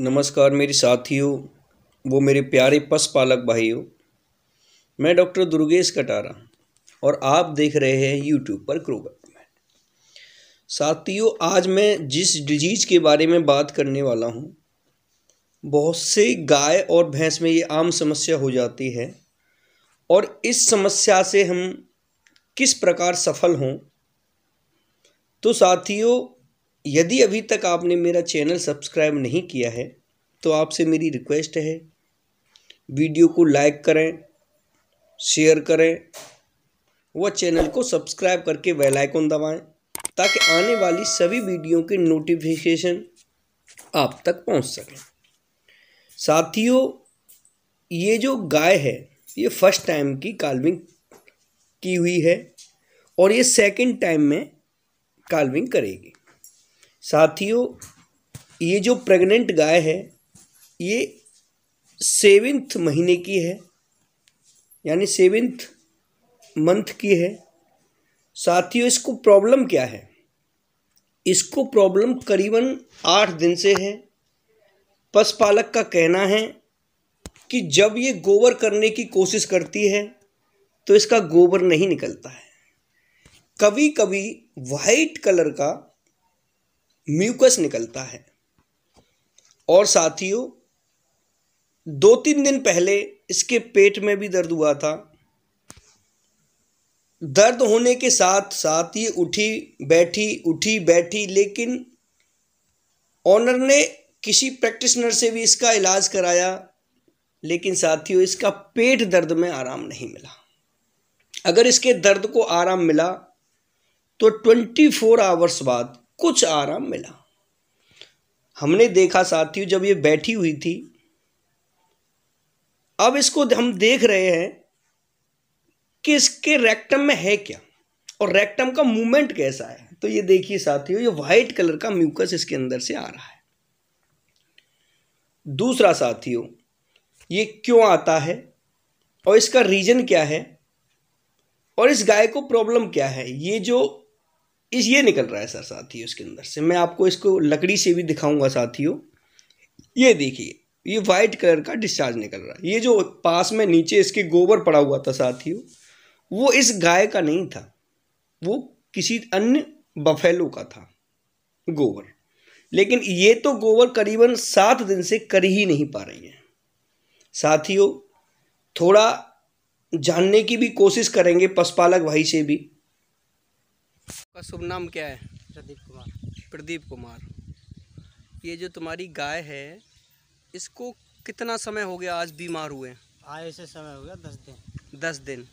नमस्कार मेरे साथियों वो मेरे प्यारे पशुपालक भाइयों मैं डॉक्टर दुर्गेश कटारा और आप देख रहे हैं यूट्यूब पर क्रोबैक में साथियों आज मैं जिस डिजीज़ के बारे में बात करने वाला हूँ बहुत से गाय और भैंस में ये आम समस्या हो जाती है और इस समस्या से हम किस प्रकार सफल हों तो साथियों यदि अभी तक आपने मेरा चैनल सब्सक्राइब नहीं किया है तो आपसे मेरी रिक्वेस्ट है वीडियो को लाइक करें शेयर करें व चैनल को सब्सक्राइब करके बेल आइकन दबाएं ताकि आने वाली सभी वीडियो के नोटिफिकेशन आप तक पहुंच सकें साथियों ये जो गाय है ये फर्स्ट टाइम की कालविंग की हुई है और ये सेकंड टाइम में कालविंग करेगी साथियों ये जो प्रेग्नेंट गाय है ये सेवेंथ महीने की है यानी सेवेंथ मंथ की है साथियों इसको प्रॉब्लम क्या है इसको प्रॉब्लम करीबन आठ दिन से है पशुपालक का कहना है कि जब ये गोबर करने की कोशिश करती है तो इसका गोबर नहीं निकलता है कभी कभी वाइट कलर का म्यूकस निकलता है और साथियों दो तीन दिन पहले इसके पेट में भी दर्द हुआ था दर्द होने के साथ साथ ये उठी बैठी उठी बैठी लेकिन ऑनर ने किसी प्रैक्टिशनर से भी इसका इलाज कराया लेकिन साथियों इसका पेट दर्द में आराम नहीं मिला अगर इसके दर्द को आराम मिला तो 24 आवर्स बाद कुछ आराम मिला हमने देखा साथियों जब ये बैठी हुई थी अब इसको हम देख रहे हैं कि इसके रेक्टम में है क्या और रेक्टम का मूवमेंट कैसा है तो ये देखिए साथियों ये व्हाइट कलर का म्यूकस इसके अंदर से आ रहा है दूसरा साथियों ये क्यों आता है और इसका रीजन क्या है और इस गाय को प्रॉब्लम क्या है ये जो इस ये निकल रहा है सर साथियों इसके अंदर से मैं आपको इसको लकड़ी से भी दिखाऊंगा साथियों ये देखिए ये वाइट कलर का डिस्चार्ज निकल रहा है ये जो पास में नीचे इसके गोबर पड़ा हुआ था साथियों वो इस गाय का नहीं था वो किसी अन्य बफेलो का था गोबर लेकिन ये तो गोबर करीबन सात दिन से कर ही नहीं पा रही है साथियों थोड़ा जानने की भी कोशिश करेंगे पशुपालक भाई से भी आपका शुभ नाम क्या है प्रदीप कुमार प्रदीप कुमार ये जो तुम्हारी गाय है इसको कितना समय हो गया आज बीमार हुए आए से समय हो गया दस दिन दस दिन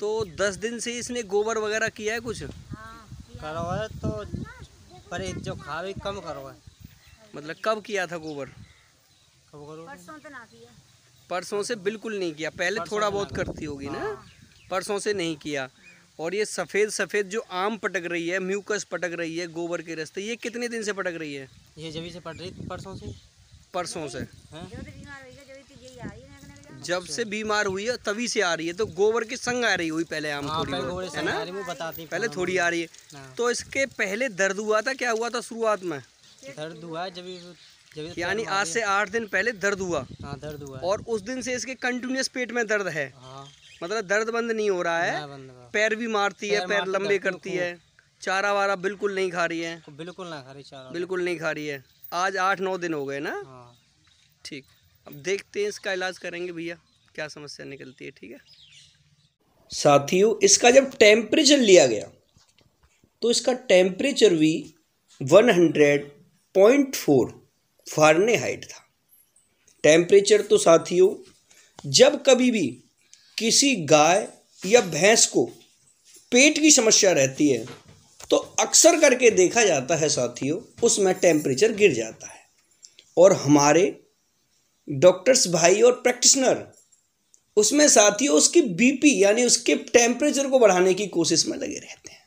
तो दस दिन से इसने गोबर वगैरह किया है कुछ करो है तो पर जो खा भी कम करो है मतलब कब किया था गोबर कब करो परसों तो ना किया परसों से बिल्कुल नहीं किया पहले थोड़ा तो बहुत करती होगी ना हाँ। परसों से नहीं किया और ये सफ़ेद सफ़ेद जो आम पटक रही है म्यूकस पटक रही है गोबर के रस्ते ये कितने दिन से पटक रही है ये जब से पट रही परसों से परसों से हाँ। जब से बीमार हुई है तभी से आ रही है तो गोबर के संग आ रही हुई पहले आम हाँ, थोड़ी पहले है ना पहले थोड़ी आ रही है हाँ। तो इसके पहले दर्द हुआ था क्या हुआ था शुरुआत में दर्द हुआ जब यानी आज से आठ दिन पहले दर्द हुआ दर्द हुआ और उस दिन से इसके कंटिन्यूस पेट में दर्द है हाँ। मतलब दर्द बंद नहीं हो रहा है पैर भी मारती है पैर लंबे तो करती है चारा वारा बिल्कुल नहीं खा रही है बिल्कुल ना खा रही चारा बिल्कुल नहीं खा रही है आज आठ नौ दिन हो गए ना हाँ। ठीक अब देखते हैं इसका इलाज करेंगे भैया क्या समस्या निकलती है ठीक है साथियों इसका जब टेम्परेचर लिया गया तो इसका टेम्परेचर भी one hundred point four fahrenheit था टेम्परेचर तो साथियों जब कभी भी किसी गाय या भैंस को पेट की समस्या रहती है तो अक्सर करके देखा जाता है साथियों उसमें टेम्परेचर गिर जाता है और हमारे डॉक्टर्स भाई और प्रैक्टिशनर उसमें साथियों उसकी बीपी यानी उसके टेम्परेचर को बढ़ाने की कोशिश में लगे रहते हैं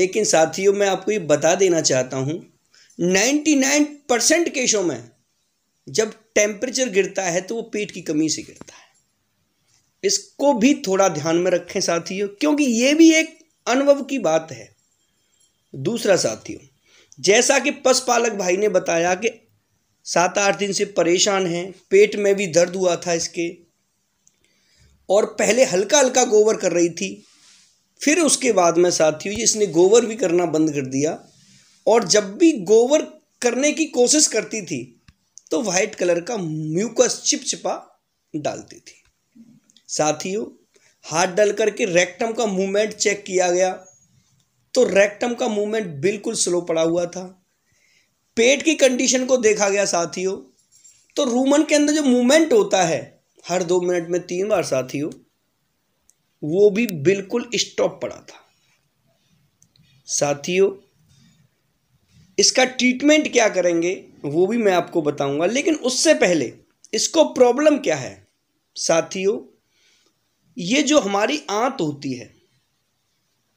लेकिन साथियों मैं आपको ये बता देना चाहता हूँ 99 परसेंट केसों में जब टेम्परेचर गिरता है तो वो पेट की कमी से गिरता है इसको भी थोड़ा ध्यान में रखें साथियों क्योंकि ये भी एक अनुभव की बात है दूसरा साथियों जैसा कि पशुपालक भाई ने बताया कि सात आठ दिन से परेशान हैं पेट में भी दर्द हुआ था इसके और पहले हल्का हल्का गोबर कर रही थी फिर उसके बाद में साथियों इसने गोबर भी करना बंद कर दिया और जब भी गोबर करने की कोशिश करती थी तो वाइट कलर का म्यूकस चिपचिपा डालती थी साथियों हाथ डल करके रेक्टम का मूवमेंट चेक किया गया तो रेक्टम का मूवमेंट बिल्कुल स्लो पड़ा हुआ था पेट की कंडीशन को देखा गया साथियों तो रूमन के अंदर जो मूवमेंट होता है हर दो मिनट में तीन बार साथियों वो भी बिल्कुल स्टॉप पड़ा था साथियों इसका ट्रीटमेंट क्या करेंगे वो भी मैं आपको बताऊंगा लेकिन उससे पहले इसको प्रॉब्लम क्या है साथियों ये जो हमारी आंत होती है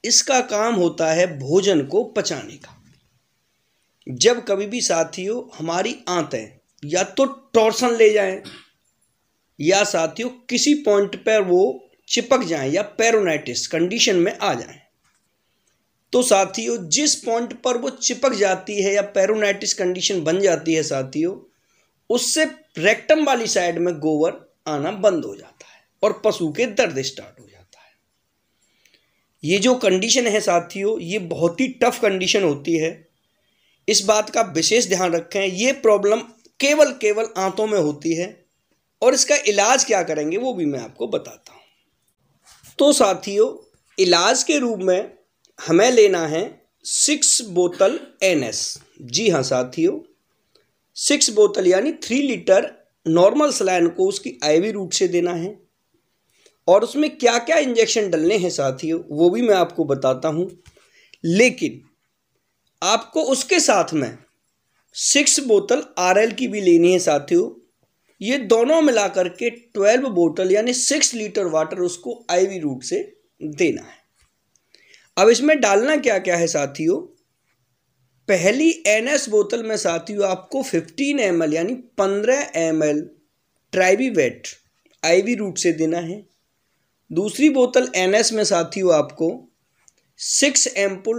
इसका काम होता है भोजन को पचाने का जब कभी भी साथियों हमारी आंतें या तो टॉर्सन ले जाएं या साथियों किसी पॉइंट पर वो चिपक जाएं या पेरोनाइटिस कंडीशन में आ जाएं तो साथियों जिस पॉइंट पर वो चिपक जाती है या पेरोनाइटिस कंडीशन बन जाती है साथियों उससे रेक्टम वाली साइड में गोबर आना बंद हो जाता है और पशु के दर्द स्टार्ट हो जाता है ये जो कंडीशन है साथियों ये बहुत ही टफ कंडीशन होती है इस बात का विशेष ध्यान रखें ये प्रॉब्लम केवल केवल आंतों में होती है और इसका इलाज क्या करेंगे वो भी मैं आपको बताता हूँ तो साथियों इलाज के रूप में हमें लेना है सिक्स बोतल एन एस जी हाँ साथियों सिक्स बोतल यानी थ्री लीटर नॉर्मल सलाइन को उसकी आईवी रूट से देना है और उसमें क्या क्या इंजेक्शन डलने हैं साथियों वो भी मैं आपको बताता हूँ लेकिन आपको उसके साथ में सिक्स बोतल आरएल की भी लेनी है साथियों ये दोनों मिलाकर के ट्वेल्व बोतल यानी सिक्स लीटर वाटर उसको आईवी रूट से देना है अब इसमें डालना क्या क्या है साथियों पहली एनएस बोतल में साथियों आपको फिफ्टीन एम यानी पंद्रह एम एल वेट आईवी रूट से देना है दूसरी बोतल एन में साथियों आपको सिक्स एम्पुल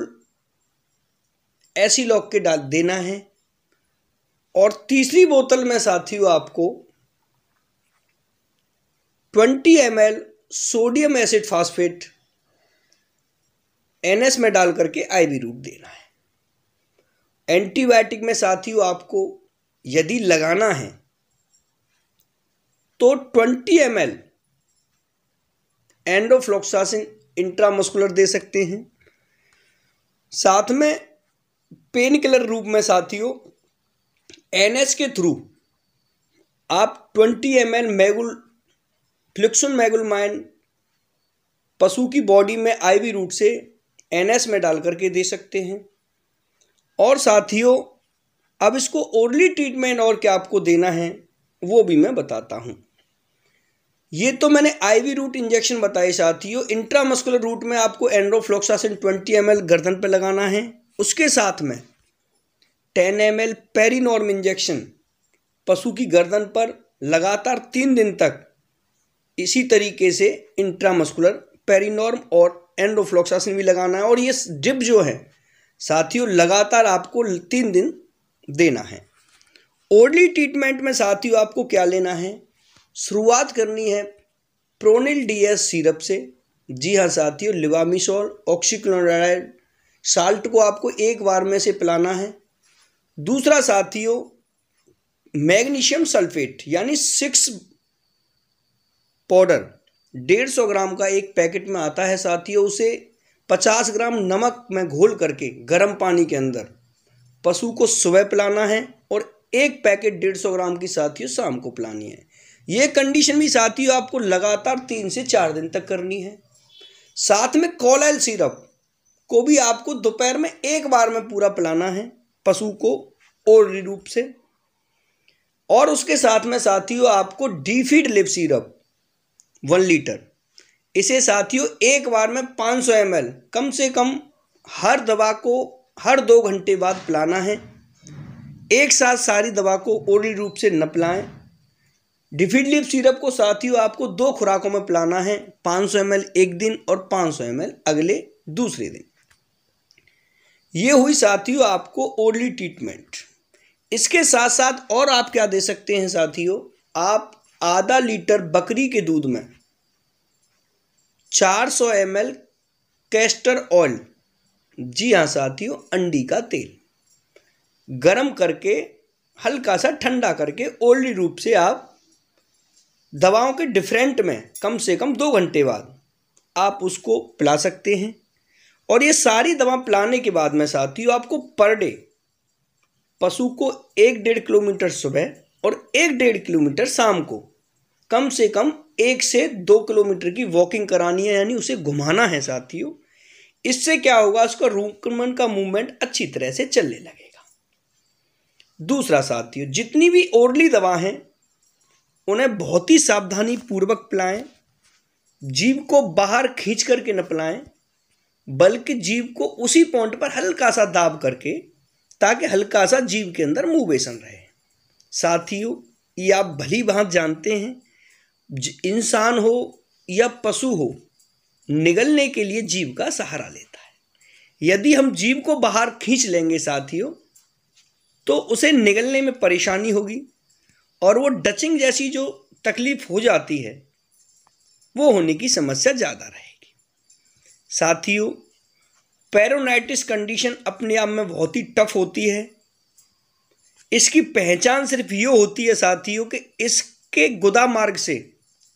लॉक के डाल देना है और तीसरी बोतल में साथियों आपको twenty M sodium acid phosphate NS में डाल करके आईवी रूट देना है एंटीबायोटिक में साथियों आपको यदि लगाना है तो 20 एम एंडोफ्लोक्सासिन इंट्रामस्कुलर दे सकते हैं साथ में पेन किलर रूप में साथियों एनएच के थ्रू आप 20 एम एल मैगुल फ्लिक्सन मैगुलमाइन पशु की बॉडी में आईवी रूट से एनएस में डाल करके दे सकते हैं और साथियों अब इसको ओरली ट्रीटमेंट और क्या आपको देना है वो भी मैं बताता हूँ ये तो मैंने आईवी रूट इंजेक्शन बताए साथियों इंट्रामस्कुलर रूट में आपको एंड्रोफ्लोक्सासिन 20 एम गर्दन पर लगाना है उसके साथ में 10 एम एल पेरीनॉर्म इंजेक्शन पशु की गर्दन पर लगातार तीन दिन तक इसी तरीके से इंट्रामस्कुलर पेरीनॉर्म और एंड्रोफ्लोक्सासिन भी लगाना है और ये डिप जो है साथियों लगातार आपको तीन दिन देना है ओडली ट्रीटमेंट में साथियों आपको क्या लेना है शुरुआत करनी है प्रोनिल डी एस सीरप से जी हाँ साथियों लिवामिसोल ऑक्सीक्लोराइड साल्ट को आपको एक बार में से पिलाना है दूसरा साथियों मैग्नीशियम सल्फेट यानी सिक्स पाउडर डेढ़ सौ ग्राम का एक पैकेट में आता है साथियों उसे पचास ग्राम नमक में घोल करके गर्म पानी के अंदर पशु को सुबह पिलाना है और एक पैकेट डेढ़ सौ ग्राम की साथियों शाम को पिलानी है ये कंडीशन भी साथियों आपको लगातार तीन से चार दिन तक करनी है साथ में कॉलाइल सिरप को भी आपको दोपहर में एक बार में पूरा पिलाना है पशु को ओरली रूप से और उसके साथ में साथियों आपको डीफीड लिप सिरप वन लीटर इसे साथियों एक बार में 500 सौ कम से कम हर दवा को हर दो घंटे बाद पिलाना है एक साथ सारी दवा को ओरली रूप से न पिलाएं डिफिड लिप सिरप को साथियों आपको दो खुराकों में पिलाना है 500 सौ एक दिन और 500 सौ अगले दूसरे दिन ये हुई साथियों आपको ओरली ट्रीटमेंट इसके साथ साथ और आप क्या दे सकते हैं साथियों आप आधा लीटर बकरी के दूध में 400 सौ एम कैस्टर ऑयल जी हाँ साथियों अंडी का तेल गरम करके हल्का सा ठंडा करके ओरली रूप से आप दवाओं के डिफरेंट में कम से कम दो घंटे बाद आप उसको पिला सकते हैं और ये सारी दवा पिलाने के बाद में साथियों आपको पर डे पशु को एक डेढ़ किलोमीटर सुबह और एक डेढ़ किलोमीटर शाम को कम से कम एक से दो किलोमीटर की वॉकिंग करानी है यानी उसे घुमाना है साथियों इससे क्या होगा उसका रूकमन का मूवमेंट अच्छी तरह से चलने लगेगा दूसरा साथियों जितनी भी ओरली दवा हैं उन्हें बहुत ही सावधानी पूर्वक पिलाएं जीव को बाहर खींच करके न पिलाएं बल्कि जीव को उसी पॉइंट पर हल्का सा दाब करके ताकि हल्का सा जीव के अंदर मूवेशन रहे साथियों ये आप भली भांत जानते हैं इंसान हो या पशु हो निगलने के लिए जीव का सहारा लेता है यदि हम जीव को बाहर खींच लेंगे साथियों तो उसे निगलने में परेशानी होगी और वो डचिंग जैसी जो तकलीफ हो जाती है वो होने की समस्या ज़्यादा रहेगी साथियों पैरोनाइटिस कंडीशन अपने आप में बहुत ही टफ होती है इसकी पहचान सिर्फ ये होती है साथियों कि इसके गुदा मार्ग से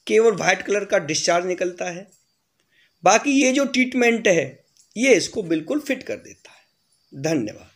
केवल वाइट कलर का डिस्चार्ज निकलता है बाकी ये जो ट्रीटमेंट है ये इसको बिल्कुल फिट कर देता है धन्यवाद